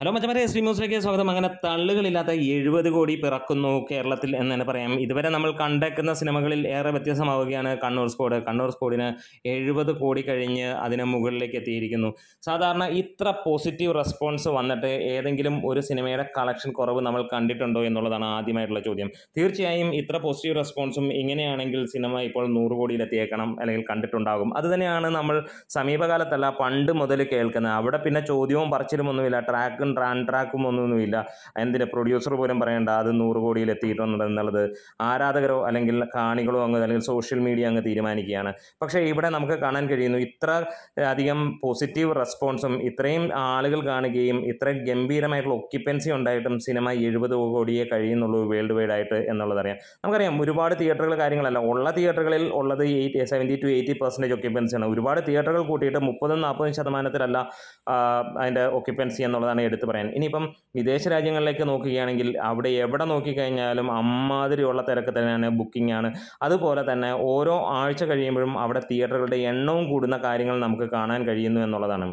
hello മറ്റേ ശ്രീ ന്യൂസിലേക്ക് സ്വാഗതം അങ്ങനെ തള്ളുകളില്ലാത്ത എഴുപത് കോടി പിറക്കുന്നു കേരളത്തിൽ എന്ന് തന്നെ പറയാം ഇതുവരെ നമ്മൾ കണ്ടേക്കുന്ന സിനിമകളിൽ ഏറെ വ്യത്യസ്തമാവുകയാണ് കണ്ണൂർ സ്കോഡ് കണ്ണൂർ സ്കോഡിന് എഴുപത് കോടി കഴിഞ്ഞ് അതിന് മുകളിലേക്ക് എത്തിയിരിക്കുന്നു സാധാരണ ഇത്ര പോസിറ്റീവ് റെസ്പോൺസ് വന്നിട്ട് ഏതെങ്കിലും ഒരു സിനിമയുടെ കളക്ഷൻ കുറവ് നമ്മൾ കണ്ടിട്ടുണ്ടോ എന്നുള്ളതാണ് ആദ്യമായിട്ടുള്ള ചോദ്യം തീർച്ചയായും ഇത്ര പോസിറ്റീവ് റെസ്പോൺസും ഇങ്ങനെയാണെങ്കിൽ സിനിമ ഇപ്പോൾ നൂറ് കോടിയിലെത്തിയേക്കണം അല്ലെങ്കിൽ കണ്ടിട്ടുണ്ടാകും അതുതന്നെയാണ് നമ്മൾ സമീപകാലത്തല്ല പണ്ട് മുതൽ കേൾക്കുന്നത് അവിടെ പിന്നെ ചോദ്യവും പറച്ചിലും ഒന്നുമില്ല ട്രാക്ക് ട്രാക്കും ട്രാക്കും ഒന്നുമില്ല എന്തിൻ്റെ പ്രൊഡ്യൂസർ പോലും പറയേണ്ട അത് നൂറ് കോടിയിൽ എത്തിയിട്ടുണ്ട് എന്നുള്ളത് ആരാധകരോ അല്ലെങ്കിൽ കാണികളോ അങ്ങ് അല്ലെങ്കിൽ സോഷ്യൽ മീഡിയ അങ്ങ് തീരുമാനിക്കുകയാണ് പക്ഷേ ഇവിടെ നമുക്ക് കാണാൻ കഴിയുന്നു ഇത്ര അധികം പോസിറ്റീവ് റെസ്പോൺസും ഇത്രയും ആളുകൾ കാണുകയും ഇത്ര ഗംഭീരമായിട്ടുള്ള ഒക്യുപ്പൻസി ഉണ്ടായിട്ടും സിനിമ എഴുപത് കോടിയെ കഴിയുന്നുള്ളൂ വേൾഡ് വൈഡ് ആയിട്ട് എന്നുള്ളതറിയാം നമുക്കറിയാം ഒരുപാട് തിയേറ്ററുകൾ കാര്യങ്ങളല്ല ഉള്ള തിയേറ്ററുകളിൽ ഉള്ളത് eighty seventy two eighty percentage ഒക്യുപ്പൻസിയാണ് ഒരുപാട് തിയേറ്ററുകൾ കൂട്ടിയിട്ട് മുപ്പതും നാൽപ്പതും ശതമാനത്തിലല്ല അതിൻ്റെ ഒക്യുപ്പൻസി എന്നുള്ളതാണ് എടുത്തു പറയാൻ ഇനിയിപ്പം വിദേശ രാജ്യങ്ങളിലേക്ക് നോക്കുകയാണെങ്കിൽ അവിടെ എവിടെ നോക്കിക്കഴിഞ്ഞാലും അമ്മാതിരിയുള്ള തിരക്ക് തന്നെയാണ് ബുക്കിംഗ് ആണ് അതുപോലെ തന്നെ ഓരോ ആഴ്ച കഴിയുമ്പോഴും അവിടെ തിയേറ്ററുകളുടെ എണ്ണവും കൂടുന്ന കാര്യങ്ങൾ നമുക്ക് കാണാൻ കഴിയുന്നു എന്നുള്ളതാണ്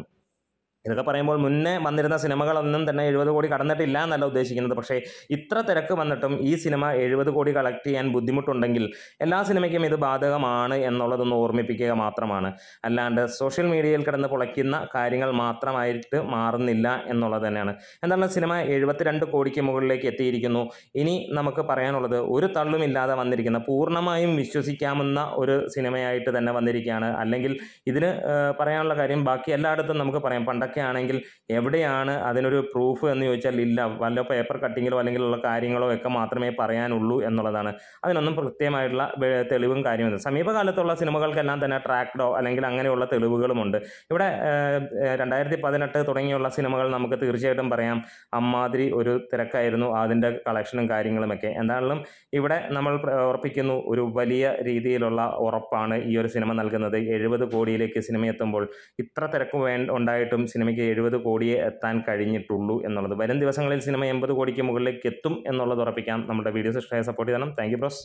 ഇതൊക്കെ പറയുമ്പോൾ മുന്നേ വന്നിരുന്ന സിനിമകളൊന്നും തന്നെ എഴുപത് കോടി കടന്നിട്ടില്ല എന്നല്ല ഉദ്ദേശിക്കുന്നത് പക്ഷേ ഇത്ര തിരക്ക് വന്നിട്ടും ഈ സിനിമ എഴുപത് കോടി കളക്ട് ചെയ്യാൻ ബുദ്ധിമുട്ടുണ്ടെങ്കിൽ എല്ലാ സിനിമയ്ക്കും ഇത് ബാധകമാണ് എന്നുള്ളതൊന്ന് ഓർമ്മിപ്പിക്കുക മാത്രമാണ് അല്ലാണ്ട് സോഷ്യൽ മീഡിയയിൽ കിടന്ന് പൊളയ്ക്കുന്ന കാര്യങ്ങൾ മാത്രമായിട്ട് മാറുന്നില്ല എന്നുള്ളത് തന്നെയാണ് എന്താണ് സിനിമ എഴുപത്തിരണ്ട് കോടിക്ക് മുകളിലേക്ക് എത്തിയിരിക്കുന്നു ഇനി നമുക്ക് പറയാനുള്ളത് ഒരു തള്ളുമില്ലാതെ വന്നിരിക്കുന്ന പൂർണ്ണമായും വിശ്വസിക്കാമെന്ന ഒരു സിനിമയായിട്ട് തന്നെ വന്നിരിക്കുകയാണ് അല്ലെങ്കിൽ ഇതിന് പറയാനുള്ള കാര്യം ബാക്കി എല്ലായിടത്തും നമുക്ക് പറയാം പണ്ടൊക്കെ ആണെങ്കിൽ എവിടെയാണ് അതിനൊരു പ്രൂഫ് എന്ന് ചോദിച്ചാൽ ഇല്ല വല്ല പേപ്പർ കട്ടിങ്ങിലോ അല്ലെങ്കിൽ ഉള്ള കാര്യങ്ങളോ ഒക്കെ മാത്രമേ പറയാനുള്ളൂ എന്നുള്ളതാണ് അതിനൊന്നും കൃത്യമായിട്ടുള്ള തെളിവും കാര്യമില്ല സമീപകാലത്തുള്ള സിനിമകൾക്കെല്ലാം തന്നെ ട്രാക്ടോ അല്ലെങ്കിൽ അങ്ങനെയുള്ള തെളിവുകളുമുണ്ട് ഇവിടെ രണ്ടായിരത്തി പതിനെട്ട് തുടങ്ങിയുള്ള സിനിമകൾ നമുക്ക് തീർച്ചയായിട്ടും പറയാം അമ്മാതിരി ഒരു തിരക്കായിരുന്നു അതിൻ്റെ കളക്ഷനും കാര്യങ്ങളുമൊക്കെ എന്തായാലും ഇവിടെ നമ്മൾ ഉറപ്പിക്കുന്നു ഒരു വലിയ രീതിയിലുള്ള ഉറപ്പാണ് ഈ ഒരു സിനിമ നൽകുന്നത് എഴുപത് കോടിയിലേക്ക് സിനിമ എത്തുമ്പോൾ ഇത്ര തിരക്ക് വേ ഉണ്ടായിട്ടും സിനിമ സിനിമയ്ക്ക് എഴുപത് കോടിയെ എത്താൻ കഴിഞ്ഞിട്ടുള്ളൂ എന്നുള്ളത് വരും ദിവസങ്ങളിൽ സിനിമ എൺപത് കോടിക്ക് മുകളിലേക്ക് എത്തും എന്നുള്ളത് ഉറപ്പിക്കാം നമ്മുടെ വീഡിയോസ് ഇഷ്ടമായ സപ്പോർട്ട് ചെയ്യണം താങ്ക് ബ്രോസ്